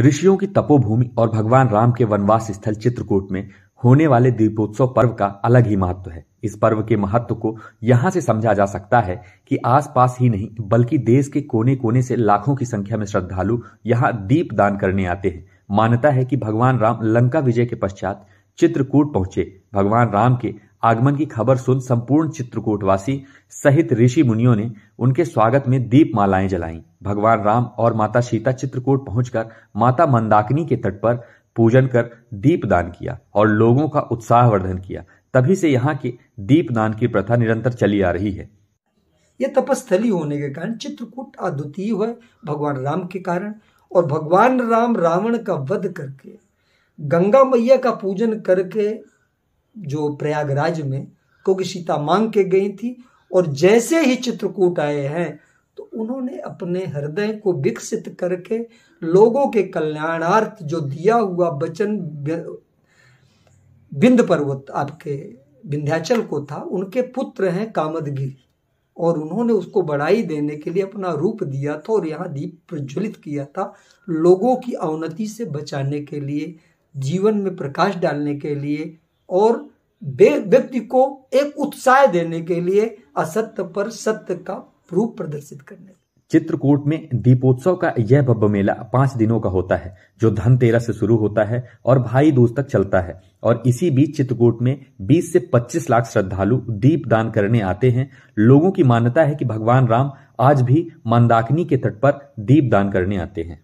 ऋषियों की तपोभूमि और भगवान राम के वनवास स्थल चित्रकूट में होने वाले दीपोत्सव पर्व का अलग ही महत्व है इस पर्व के महत्व को यहाँ से समझा जा सकता है कि आसपास ही नहीं बल्कि देश के कोने कोने से लाखों की संख्या में श्रद्धालु यहाँ दीप दान करने आते हैं मान्यता है कि भगवान राम लंका विजय के पश्चात चित्रकूट पहुंचे भगवान राम के आगमन की खबर सुन संपूर्ण चित्रकूटवासी सहित ऋषि मुनियों ने उनके स्वागत में दीप मालाएं जलाई भगवान राम और माता सीता चित्रकूट पहुंचकर माता मंदाकिनी के तट पर पूजन कर दीप दान किया और लोगों का उत्साह वर्धन किया तभी से यहाँ के दीप दान की प्रथा निरंतर चली आ रही है यह तपस्थली होने के कारण चित्रकूट अद्वितीय है भगवान राम के कारण और भगवान राम रावण का वध करके गंगा मैया का पूजन करके जो प्रयागराज में क्योंकि सीता मांग के गई थी और जैसे ही चित्रकूट आए हैं तो उन्होंने अपने हृदय को विकसित करके लोगों के कल्याणार्थ जो दिया हुआ वचन बिंद पर्वत आपके विंध्याचल को था उनके पुत्र हैं कामदगी और उन्होंने उसको बढ़ाई देने के लिए अपना रूप दिया था और यहाँ दीप प्रज्वलित किया था लोगों की अवनति से बचाने के लिए जीवन में प्रकाश डालने के लिए और व्यक्ति को एक उत्साह देने के लिए असत्य पर सत्य का रूप प्रदर्शित करने चित्रकूट में दीपोत्सव का यह भव्य मेला पांच दिनों का होता है जो धनतेरस से शुरू होता है और भाई दूज तक चलता है और इसी बीच चित्रकूट में 20 से 25 लाख श्रद्धालु दीप दान करने आते हैं लोगों की मान्यता है कि भगवान राम आज भी मंदाकिनी के तट पर दीप दान करने आते हैं